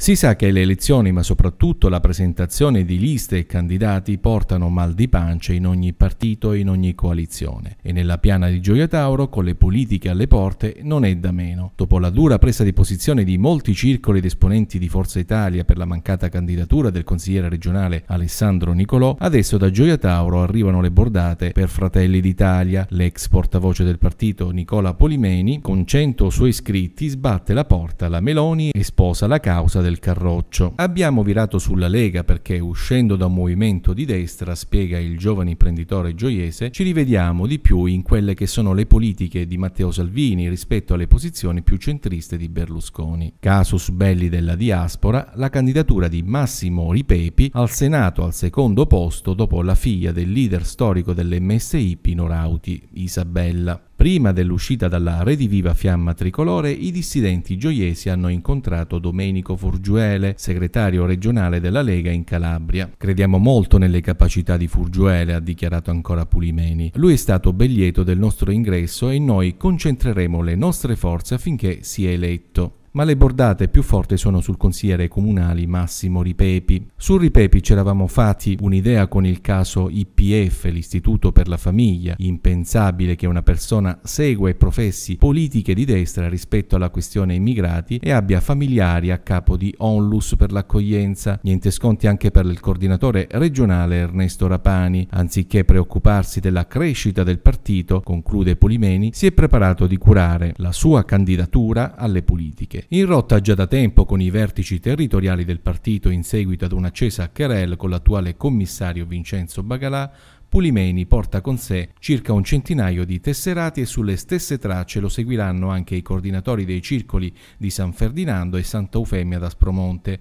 Si sa che le elezioni, ma soprattutto la presentazione di liste e candidati, portano mal di pancia in ogni partito e in ogni coalizione. E nella piana di Gioia Tauro, con le politiche alle porte, non è da meno. Dopo la dura presa di posizione di molti circoli ed esponenti di Forza Italia per la mancata candidatura del consigliere regionale Alessandro Nicolò, adesso da Gioia Tauro arrivano le bordate per Fratelli d'Italia. L'ex portavoce del partito Nicola Polimeni, con 100 suoi iscritti, sbatte la porta alla Meloni e sposa la causa del del Carroccio. Abbiamo virato sulla Lega perché uscendo da un movimento di destra, spiega il giovane imprenditore gioiese, ci rivediamo di più in quelle che sono le politiche di Matteo Salvini rispetto alle posizioni più centriste di Berlusconi. Casus belli della diaspora, la candidatura di Massimo Ripepi al Senato al secondo posto dopo la figlia del leader storico dell'MSI Pino Rauti, Isabella. Prima dell'uscita dalla rediviva fiamma tricolore, i dissidenti gioiesi hanno incontrato Domenico Furgiuele, segretario regionale della Lega in Calabria. Crediamo molto nelle capacità di Furgiuele, ha dichiarato ancora Pulimeni. Lui è stato ben lieto del nostro ingresso e noi concentreremo le nostre forze affinché sia eletto ma le bordate più forti sono sul consigliere comunale Massimo Ripepi. Sul Ripepi ci eravamo fatti un'idea con il caso IPF, l'Istituto per la Famiglia, impensabile che una persona segua e professi politiche di destra rispetto alla questione immigrati e abbia familiari a capo di Onlus per l'accoglienza. Niente sconti anche per il coordinatore regionale Ernesto Rapani. Anziché preoccuparsi della crescita del partito, conclude Polimeni, si è preparato di curare la sua candidatura alle politiche in rotta già da tempo con i vertici territoriali del partito in seguito ad un'accesa querel con l'attuale commissario Vincenzo Bagalà, Pulimeni porta con sé circa un centinaio di tesserati e sulle stesse tracce lo seguiranno anche i coordinatori dei circoli di San Ferdinando e Santa Eufemia da Spromonte,